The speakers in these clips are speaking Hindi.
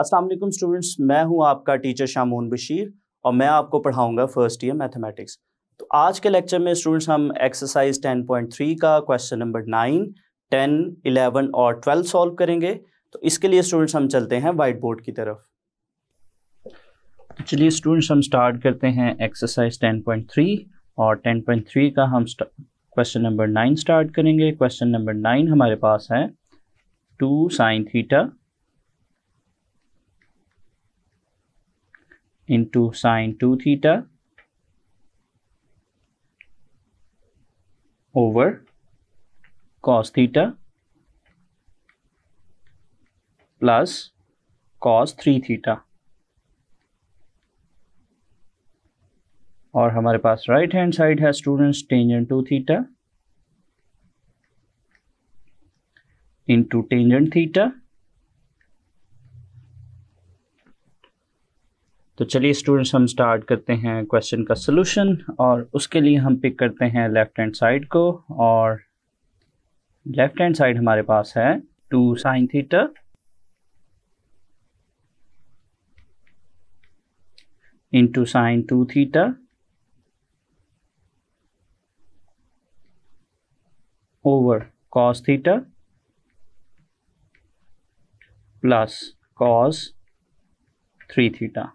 अस्सलाम वालेकुम स्टूडेंट्स मैं हूं आपका टीचर शामून बशीर और मैं आपको पढ़ाऊंगा फर्स्ट ईयर मैथमेटिक्स तो आज के लेक्चर में स्टूडेंट्स हम एक्सरसाइज 10.3 का क्वेश्चन नंबर 9, 10, 11 और 12 सॉल्व करेंगे तो इसके लिए स्टूडेंट्स हम चलते हैं वाइट बोर्ड की तरफ चलिए स्टूडेंट्स हम स्टार्ट करते हैं एक्सरसाइज थ्री और थ्री का हम क्वेश्चन नंबर नाइन स्टार्ट करेंगे क्वेश्चन नंबर नाइन हमारे पास है two sine theta into sine 2 theta over cos theta plus cos 3 theta और हमारे पास राइट हैंड साइड है students tangent two theta into tangent theta तो चलिए स्टूडेंट्स हम स्टार्ट करते हैं क्वेश्चन का सोल्यूशन और उसके लिए हम पिक करते हैं लेफ्ट हैंड साइड को और लेफ्ट हैंड साइड हमारे पास है two sine theta into sine two theta over cos theta plus cos three theta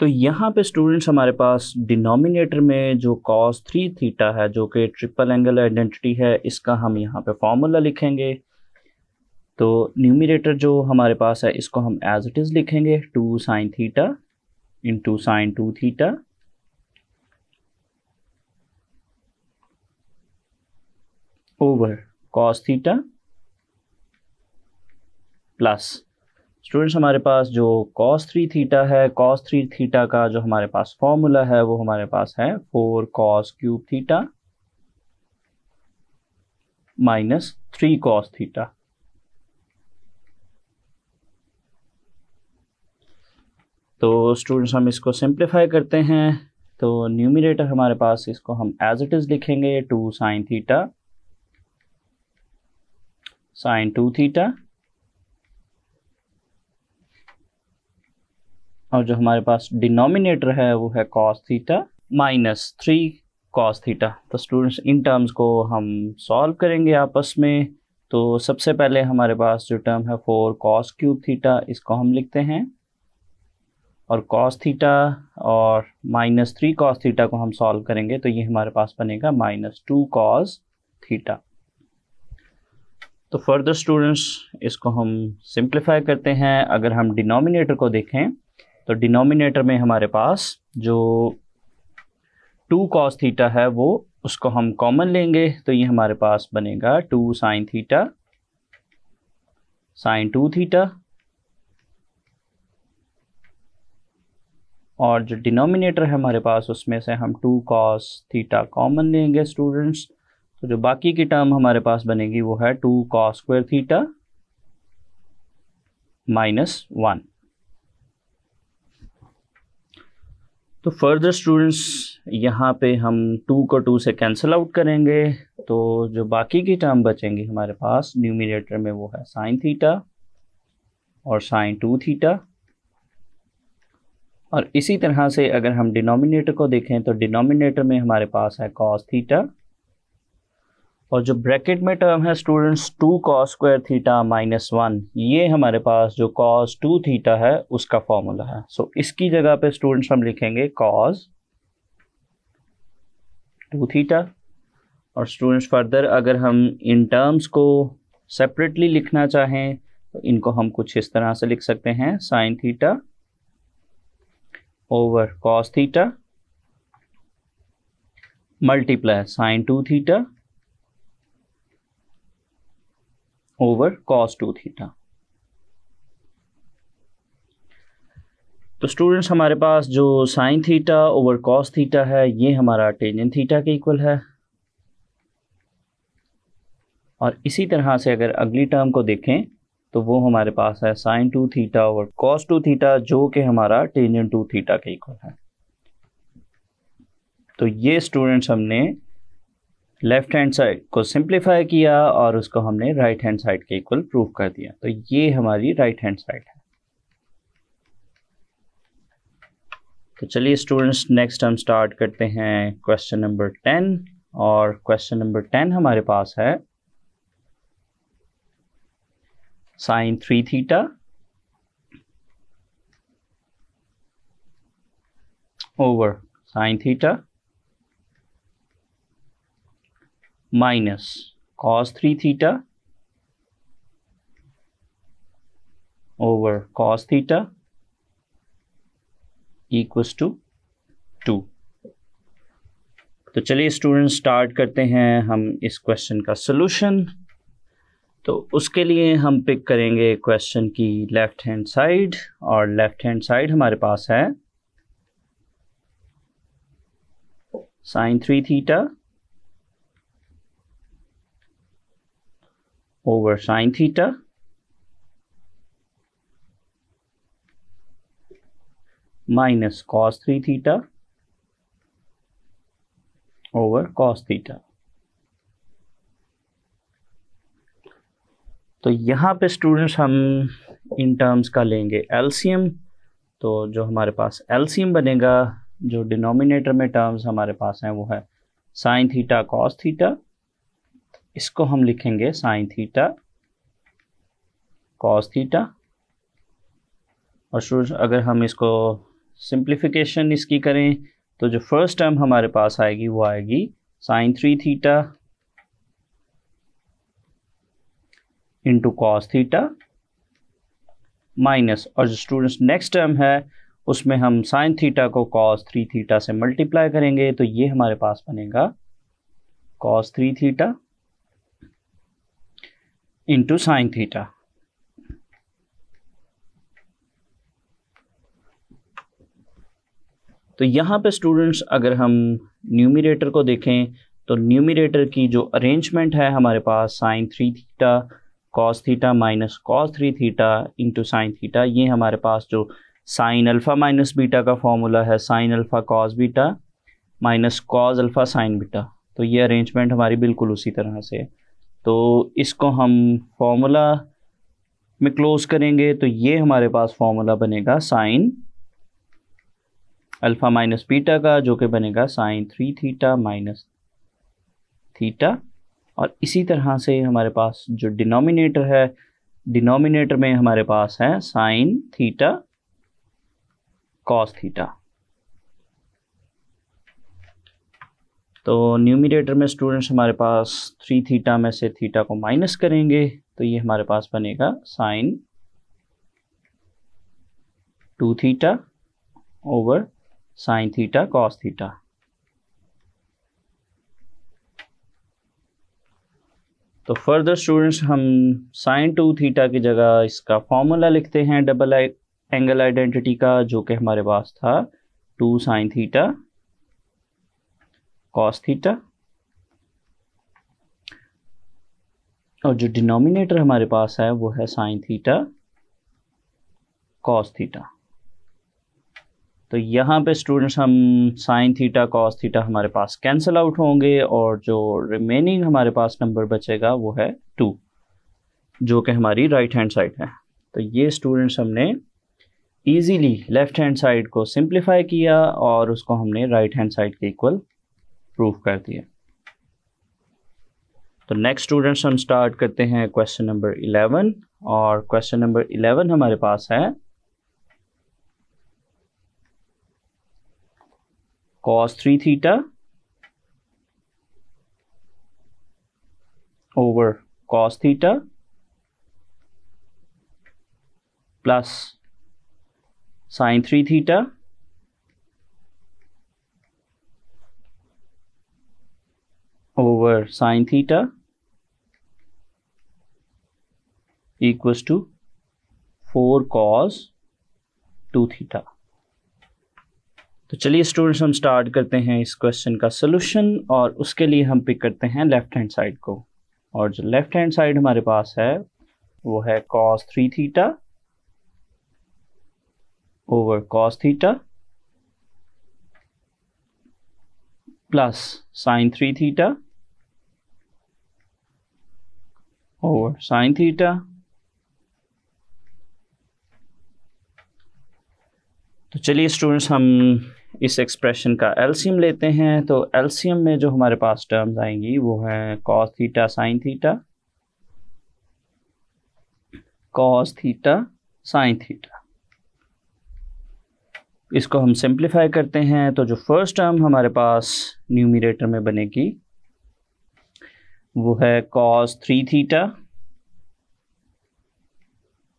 तो यहाँ पे स्टूडेंट्स हमारे पास डिनोमिनेटर में जो कॉस थ्री थीटा है जो कि ट्रिपल एंगल आइडेंटिटी है इसका हम यहाँ पे फॉर्मूला लिखेंगे तो न्यूमिनेटर जो हमारे पास है इसको हम एज इट इज़ लिखेंगे two sine theta into sine two theta over cos theta plus students हमारे पास जो कॉस थ्री थीटा है कॉस थ्री थीटा का जो हमारे पास फॉर्मूला है वो हमारे पास है four cos cube theta minus three cos theta तो स्टूडेंट्स हम इसको सिंप्लीफाई करते हैं तो न्यूमिनेटर हमारे पास इसको हम एज इट इज़ लिखेंगे two sine theta sine two theta और जो हमारे पास डिनोमिनेटर है वो है cos theta minus three cos theta तो स्टूडेंट्स इन टर्म्स को हम सॉल्व करेंगे आपस में तो सबसे पहले हमारे पास जो टर्म है फोर कॉस क्यूब थीटा इसको हम लिखते हैं और कॉस थीटा और माइनस थ्री कॉस थीटा को हम सॉल्व करेंगे तो ये हमारे पास बनेगा माइनस टू कॉस थीटा तो फर्दर स्टूडेंट्स इसको हम सिंप्लीफाई करते हैं अगर हम डिनोमिनेटर को देखें तो डिनोमिनेटर में हमारे पास जो टू कॉस थीटा है वो उसको हम कॉमन लेंगे तो ये हमारे पास बनेगा two sine theta sine two theta और जो डिनोमिनेटर है हमारे पास उसमें से हम टू कॉस थीटा कॉमन लेंगे स्टूडेंट्स तो जो बाकी की टर्म हमारे पास बनेगी वो है two cos square theta minus one तो फर्दर स्टूडेंट्स यहाँ पे हम टू को टू से कैंसिल आउट करेंगे तो जो बाकी की टर्म बचेंगी हमारे पास न्यूमिनेटर में वो है साइन थीटा और साइन टू थीटा और इसी तरह से अगर हम डिनोमिनेटर को देखें तो डिनोमिनेटर में हमारे पास है कॉस थीटा और जो ब्रैकेट में टर्म है students two cos square theta minus one ये हमारे पास जो कॉस टू थीटा है उसका फॉर्मूला है सो so, इसकी जगह पे स्टूडेंट्स हम लिखेंगे कॉस टू थीटा और स्टूडेंट्स फर्दर अगर हम इन टर्म्स को सेपरेटली लिखना चाहें तो इनको हम कुछ इस तरह से लिख सकते हैं sine theta over cos theta multiply sine two theta over cos two theta तो स्टूडेंट्स हमारे पास जो sine theta over cos theta है ये हमारा टेंजेंट थीटा के इक्वल है और इसी तरह से अगर अगली टर्म को देखें तो वो हमारे पास है साइन टू थीटा और कॉस टू थीटा जो कि हमारा टेंजेंट टू थीटा के इक्वल है तो ये स्टूडेंट्स हमने लेफ्ट हैंड साइड को सिंप्लीफाई किया और उसको हमने राइट हैंड साइड के इक्वल प्रूव कर दिया तो ये हमारी राइट हैंड साइड है तो चलिए स्टूडेंट्स नेक्स्ट हम स्टार्ट करते हैं क्वेश्चन नंबर टेन और क्वेश्चन नंबर टेन हमारे पास है sine three theta over sine theta minus cos three theta over cos theta equal to two तो चलिए स्टूडेंट स्टार्ट करते हैं हम इस क्वेश्चन का सोल्यूशन तो उसके लिए हम पिक करेंगे क्वेश्चन की लेफ़्ट हैंड साइड और लेफ़्ट हैंड साइड हमारे पास है sine three theta over sine theta minus cos 3 theta over cos theta तो यहाँ पे स्टूडेंट्स हम इन टर्म्स का लेंगे एलसीएम तो जो हमारे पास एलसीएम बनेगा जो डिनोमिनेटर में टर्म्स हमारे पास हैं वो है साइन थीटा कॉस थीटा इसको हम लिखेंगे साइन थीटा कॉस थीटा और स्टूडेंट्स अगर हम इसको सिंप्लीफिकेशन इसकी करें तो जो फर्स्ट टर्म हमारे पास आएगी वो आएगी sine three theta into cos theta minus और जो स्टूडेंट्स नेक्स्ट टर्म है उसमें हम साइन थीटा को कॉस थ्री थीटा से मल्टीप्लाई करेंगे तो ये हमारे पास बनेगा cos three theta into sine theta तो यहाँ पे स्टूडेंट्स अगर हम न्यूमिरेटर को देखें तो न्यूमिरेटर की जो अरेंजमेंट है हमारे पास sine three theta cos theta minus cos three theta into sine theta ये हमारे पास जो साइन अल्फ़ा माइनस बीटा का फॉर्मूला है sine alpha cos beta minus cos alpha sine beta तो ये अरेंजमेंट हमारी बिल्कुल उसी तरह से है तो इसको हम फॉर्मूला में क्लोज करेंगे तो ये हमारे पास फॉर्मूला बनेगा साइन अल्फ़ा माइनस बीटा का जो कि बनेगा sine three theta minus theta और इसी तरह से हमारे पास जो डिनोमिनेटर है डिनोमिनेटर में हमारे पास है साइन थीटा कॉस थीटा तो न्यूमिनेटर में स्टूडेंट्स हमारे पास थ्री थीटा में से थीटा को माइनस करेंगे तो ये हमारे पास बनेगा sine two theta over sine theta cos theta तो फर्दर स्टूडेंट्स हम साइन टू थीटा की जगह इसका फॉर्मूला लिखते हैं डबल एंगल आइडेंटिटी का जो कि हमारे पास था to sine theta cos theta और जो डिनोमिनेटर हमारे पास है वो है साइन थीटा कॉस थीटा तो यहाँ पे स्टूडेंट्स हम साइन थीटा कॉस थीटा हमारे पास कैंसिल आउट होंगे और जो रिमेनिंग हमारे पास नंबर बचेगा वो है टू जो कि हमारी राइट हैंड साइड है तो ये स्टूडेंट्स हमने इजीली लेफ्ट हैंड साइड को सिंप्लीफाई किया और उसको हमने राइट हैंड साइड के इक्वल प्रूव कर दिया तो नेक्स्ट स्टूडेंट्स हम स्टार्ट करते हैं क्वेश्चन नंबर इलेवन और क्वेश्चन नंबर इलेवन हमारे पास है cos three theta over cos theta plus sine three theta over sine theta equals to 4 cos 2 theta तो चलिए स्टूडेंट्स हम स्टार्ट करते हैं इस क्वेश्चन का सोल्यूशन और उसके लिए हम पिक करते हैं लेफ्ट हैंड साइड को और जो लेफ्ट हैंड साइड हमारे पास है वो है cos three theta over cos theta plus sine three theta over sine theta तो चलिए स्टूडेंट्स हम इस एक्सप्रेशन का एल्सीम लेते हैं तो एल्सीम में जो हमारे पास टर्म्स आएंगी वो है cos theta sine theta cos theta sine theta इसको हम सिंप्लीफाई करते हैं तो जो फर्स्ट टर्म हमारे पास न्यूमिरेटर में बनेगी वो है cos three theta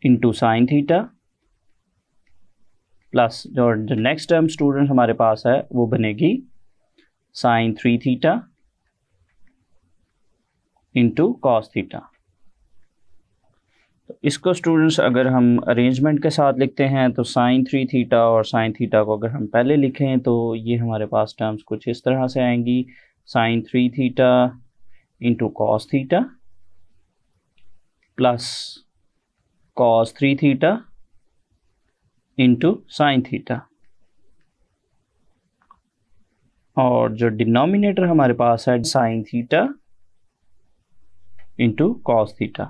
into sine theta plus जो जो नेक्स्ट टर्म स्टूडेंट हमारे पास है वो बनेगी sine three theta into cos theta तो इसको स्टूडेंट्स अगर हम अरेंजमेंट के साथ लिखते हैं तो साइन थ्री थीटा और साइन थीटा को अगर हम पहले लिखें तो ये हमारे पास टर्म्स कुछ इस तरह से आएंगी sine three theta into cos theta plus cos 3 theta into sin theta और जो डिनोमिनेटर हमारे पास है sine theta into cos theta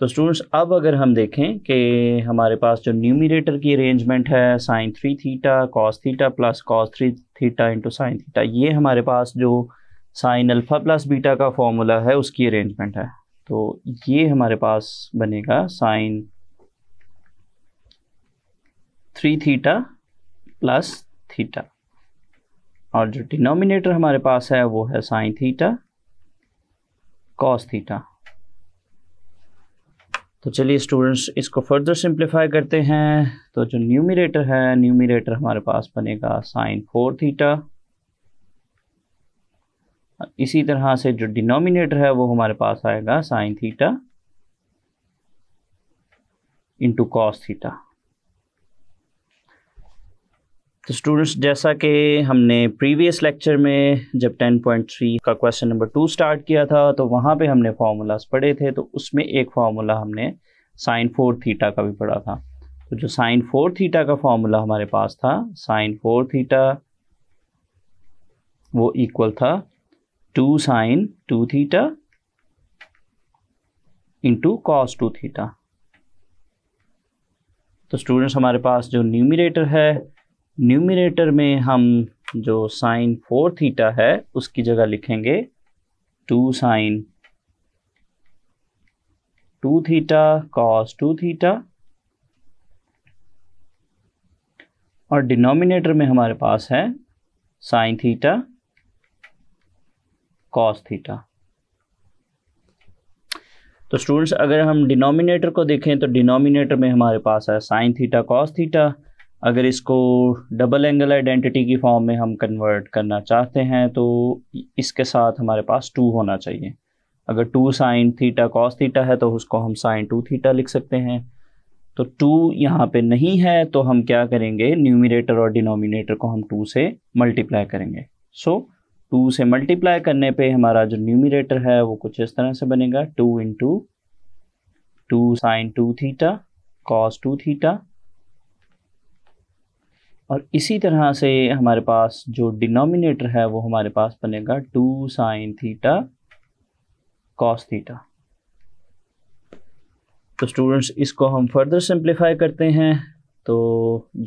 तो स्टूडेंट्स अब अगर हम देखें कि हमारे पास जो न्यूमिनेटर की अरेंजमेंट है sine three theta cos theta plus cos three theta into sine theta ये हमारे पास जो साइन अल्फ़ा प्लस बीटा का फॉर्मूला है उसकी अरेंजमेंट है तो ये हमारे पास बनेगा sine three theta plus theta और जो डिनोमिनेटर हमारे पास है वो है साइन थीटा कॉस थीटा तो चलिए स्टूडेंट्स इसको फर्दर सिंप्लीफाई करते हैं तो जो न्यूमिरेटर है न्यूमिरेटर हमारे पास बनेगा साइन फोर थीटा इसी तरह से जो डिनोमिनेटर है वो हमारे पास आएगा sine theta into cos theta तो स्टूडेंट्स जैसा कि हमने प्रीवियस लेक्चर में जब 10.3 का क्वेश्चन नंबर टू स्टार्ट किया था तो वहाँ पे हमने फार्मूलाज पढ़े थे तो उसमें एक फार्मूला हमने साइन फोर थीटा का भी पढ़ा था तो जो साइन फोर थीटा का फार्मूला हमारे पास था साइन फोर थीटा वो इक्वल था to sine two theta into cos two theta तो स्टूडेंट्स हमारे पास जो न्यूमिनेटर है न्यूमिनेटर में हम जो साइन फोर थीटा है उसकी जगह लिखेंगे two sine two theta cos two theta और डिनोमिनेटर में हमारे पास है साइन थीटा कॉस थीटा तो स्टूडेंट्स अगर हम डिनोमिनेटर को देखें तो डिनोमिनेटर में हमारे पास है साइन थीटा कॉस थीटा अगर इसको डबल एंगल आइडेंटिटी की फॉर्म में हम कन्वर्ट करना चाहते हैं तो इसके साथ हमारे पास टू होना चाहिए अगर two sine theta cos theta है तो उसको हम साइन टू थीटा लिख सकते हैं तो टू यहाँ पे नहीं है तो हम क्या करेंगे न्यूमिनेटर और डिनोमिनेटर को हम टू से मल्टीप्लाई करेंगे सो so, टू से मल्टीप्लाई करने पे हमारा जो न्यूमिनेटर है वो कुछ इस तरह से बनेगा two into two sine two theta cos two theta और इसी तरह से हमारे पास जो डिनोमिनेटर है वो हमारे पास बनेगा two sine theta cos theta तो स्टूडेंट्स इसको हम फर्दर सिंप्लीफाई करते हैं तो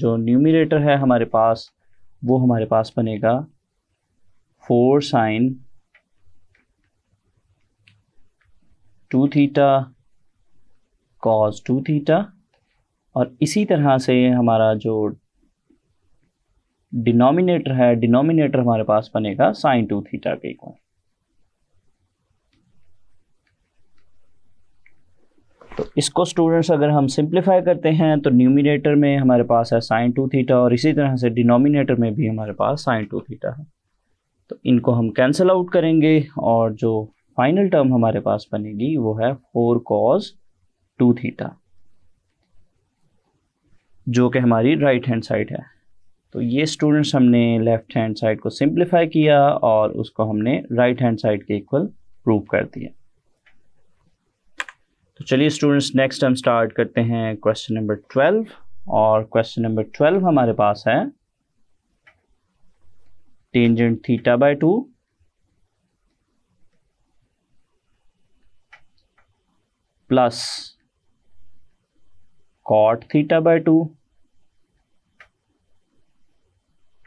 जो न्यूमिनेटर है हमारे पास वो हमारे पास बनेगा four sine two theta cos two theta और इसी तरह से हमारा जो डिनोमिनेटर है डिनोमिनेटर हमारे पास बनेगा साइन टू थीटा के इक्वल तो इसको स्टूडेंट्स अगर हम सिंप्लीफाई करते हैं तो न्यूमिनेटर में हमारे पास है साइन टू थीटा और इसी तरह से डिनोमिनेटर में भी हमारे पास साइन टू थीटा है तो इनको हम कैंसिल आउट करेंगे और जो फाइनल टर्म हमारे पास बनेगी वो है फोर कॉज टू थीटा जो कि हमारी राइट हैंड साइड है तो ये स्टूडेंट्स हमने लेफ्ट हैंड साइड को सिंप्लीफाई किया और उसको हमने राइट हैंड साइड के इक्वल प्रूव कर दिया तो चलिए स्टूडेंट्स नेक्स्ट हम स्टार्ट करते हैं क्वेश्चन नंबर ट्वेल्व और क्वेश्चन नंबर ट्वेल्व हमारे पास है tangent theta by two plus cot theta by two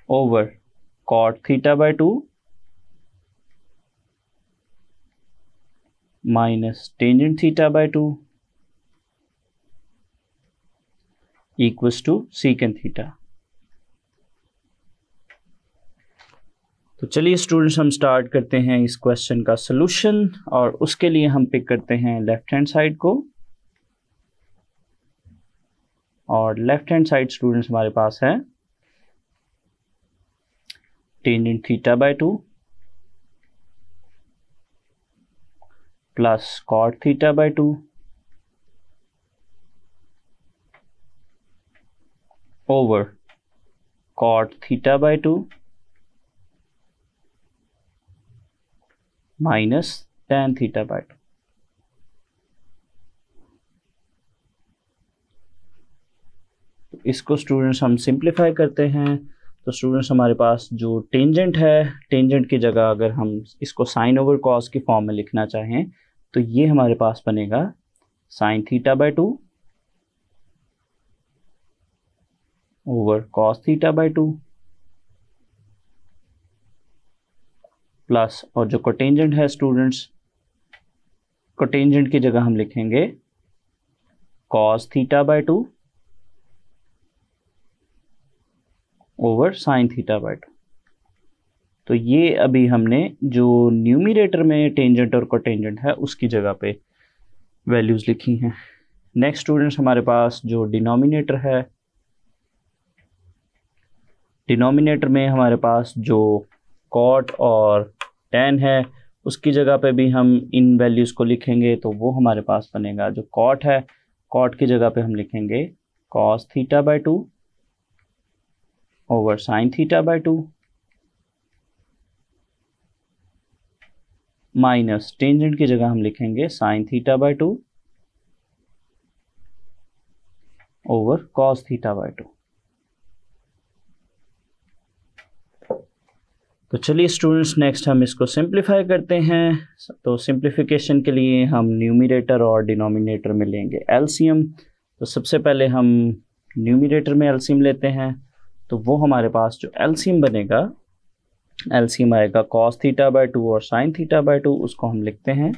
over cot theta by 2 minus tangent theta by 2 equals to secant theta तो चलिए स्टूडेंट्स हम स्टार्ट करते हैं इस क्वेश्चन का सोल्यूशन और उसके लिए हम पिक करते हैं लेफ्ट हैंड साइड को और लेफ्ट हैंड साइड स्टूडेंट्स हमारे पास है tangent theta by two plus cot theta by two over cot theta by two minus tan theta by two इसको स्टूडेंट्स हम सिंप्लीफाई करते हैं तो स्टूडेंट्स हमारे पास जो टेंजेंट है टेंजेंट की जगह अगर हम इसको साइन ओवर कॉस के फॉर्म में लिखना चाहें तो ये हमारे पास बनेगा sine theta by two over cos theta by two plus और जो कोटेंजेंट है स्टूडेंट्स कोटेंजेंट की जगह हम लिखेंगे cos theta by two over sine theta by two तो ये अभी हमने जो न्यूमिरेटर में टेंजेंट और कॉटेंजेंट है उसकी जगह पे वैल्यूज़ लिखी हैं नेक्स्ट स्टूडेंट्स हमारे पास जो डिनोमिनेटर है डिनोमिनेटर में हमारे पास जो कॉट और टेन है उसकी जगह पे भी हम इन वैल्यूज़ को लिखेंगे तो वो हमारे पास बनेगा जो कॉट है कॉट की जगह पे हम लिखेंगे cos theta by two over sine theta by 2 minus tangent की जगह हम लिखेंगे sine theta by two over cos theta by two तो चलिए स्टूडेंट्स नेक्स्ट हम इसको सिंप्लीफाई करते हैं तो सिंप्लीफिकेशन के लिए हम न्यूमिरेटर और डिनोमिनेटर में लेंगे एलसीएम तो सबसे पहले हम न्यूमिरेटर में एलसीएम लेते हैं तो वो हमारे पास जो एल्सीम बनेगा एल्सीम आएगा कॉस थीटा बाय टू और साइन थीटा बाय टू उसको हम लिखते हैं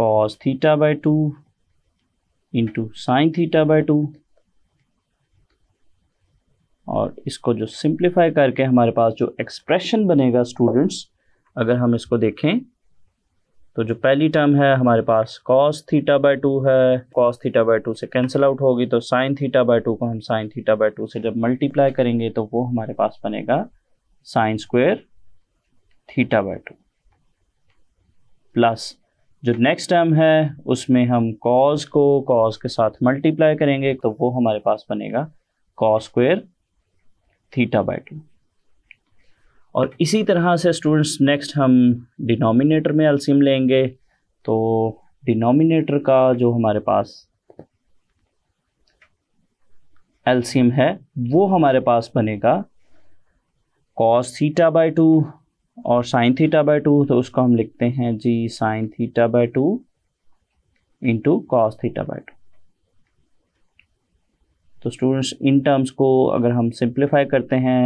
cos theta by two into sine theta by two और इसको जो सिंप्लीफाई करके हमारे पास जो एक्सप्रेशन बनेगा स्टूडेंट्स अगर हम इसको देखें तो जो पहली टर्म है हमारे पास कॉस थीटा बाय टू है कॉस थीटा बाय टू से कैंसिल आउट होगी तो साइन थीटा बाय टू को हम साइन थीटा बाय टू से जब मल्टीप्लाई करेंगे तो वो हमारे पास बनेगा sine square theta by two plus जो नेक्स्ट टर्म है उसमें हम कॉज को कॉज के साथ मल्टीप्लाई करेंगे तो वो हमारे पास बनेगा cos square theta by two और इसी तरह से स्टूडेंट्स नेक्स्ट हम डिनोमिनेटर में एल्सीम लेंगे तो डिनोमिनेटर का जो हमारे पास एल्सीम है वो हमारे पास बनेगा कॉस थीटा बाय टू और साइन थीटा बाय टू तो उसको हम लिखते हैं जी sine theta by two into cos theta by two तो स्टूडेंट्स इन टर्म्स को अगर हम सिंप्लीफाई करते हैं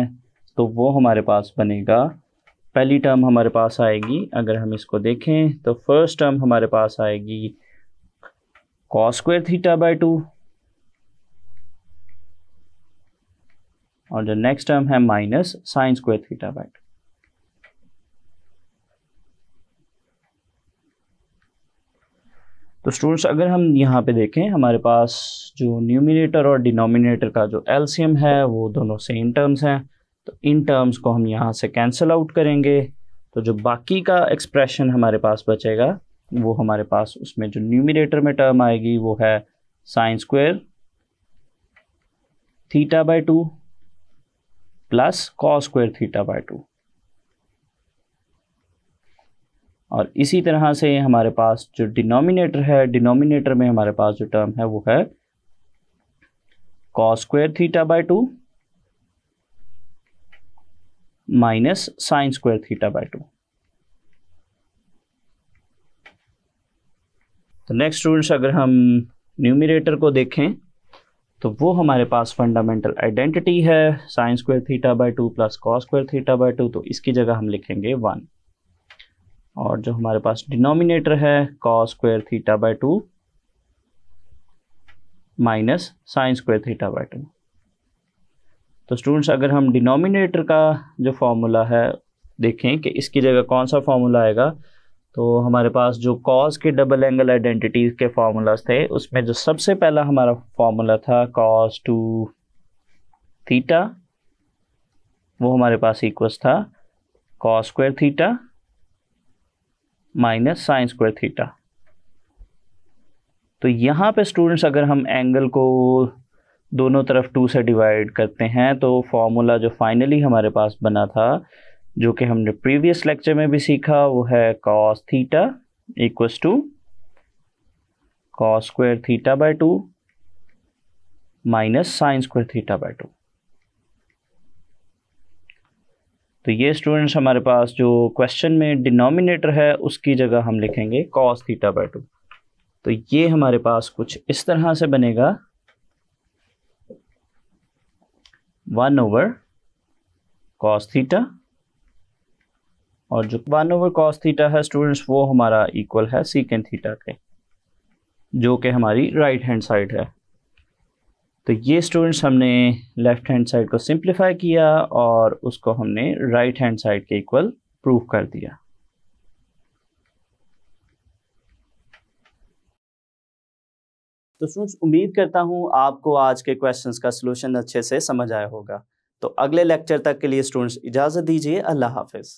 तो वो हमारे पास बनेगा पहली टर्म हमारे पास आएगी अगर हम इसको देखें तो फर्स्ट टर्म हमारे पास आएगी cos square theta by two और जो नेक्स्ट टर्म है minus sine square theta by two तो स्टूडेंट्स अगर हम यहाँ पे देखें हमारे पास जो न्यूमिनेटर और डिनोमिनेटर का जो एल्सियम है वो दोनों सेम टर्म्स हैं तो इन टर्म्स को हम यहाँ से कैंसिल आउट करेंगे तो जो बाकी का एक्सप्रेशन हमारे पास बचेगा वो हमारे पास उसमें जो न्यूमिनेटर में टर्म आएगी वो है sine square theta by two plus cos square theta by two और इसी तरह से हमारे पास जो डिनोमिनेटर है डिनोमिनेटर में हमारे पास जो टर्म है वो है cos square theta by two minus sine square theta by two तो नेक्स्ट स्टूडेंट्स अगर हम न्यूमिरेटर को देखें तो वो हमारे पास फंडामेंटल आइडेंटिटी है sine square theta by two plus cos square theta by two तो इसकी जगह हम लिखेंगे वन और जो हमारे पास डिनोमिनेटर है cos square theta by two minus sine square theta by two तो स्टूडेंट्स अगर हम डिनोमिनेटर का जो फार्मूला है देखें कि इसकी जगह कौन सा फार्मूला आएगा तो हमारे पास जो कॉस के डबल एंगल आइडेंटिटीज़ के फार्मूलाज थे उसमें जो सबसे पहला हमारा फार्मूला था कॉस टू थीटा वो हमारे पास इक्वस था cos square theta minus sine square theta तो यहाँ पे स्टूडेंट्स अगर हम एंगल को दोनों तरफ टू से डिवाइड करते हैं तो फार्मूला जो फाइनली हमारे पास बना था जो कि हमने प्रीवियस लेक्चर में भी सीखा वो है cos theta equals two cos square theta by two minus sine square theta by two तो ये स्टूडेंट्स हमारे पास जो क्वेश्चन में डिनोमिनेटर है उसकी जगह हम लिखेंगे कॉस थीटा बाय टू तो ये हमारे पास कुछ इस तरह से बनेगा वन ओवर कॉस थीटा और जो वन ओवर कॉस थीटा है स्टूडेंट्स वो हमारा इक्वल है सीकेंड थीटा के जो कि हमारी राइट हैंड साइड है तो ये स्टूडेंट्स हमने लेफ़्ट हैंड साइड को सिंप्लीफाई किया और उसको हमने राइट हैंड साइड के इक्वल प्रूव कर दिया तो स्टूडेंट्स उम्मीद करता हूँ आपको आज के क्वेश्चंस का सलूशन अच्छे से समझ आया होगा तो अगले लेक्चर तक के लिए स्टूडेंट्स इजाज़त दीजिए अल्लाह हाफिज़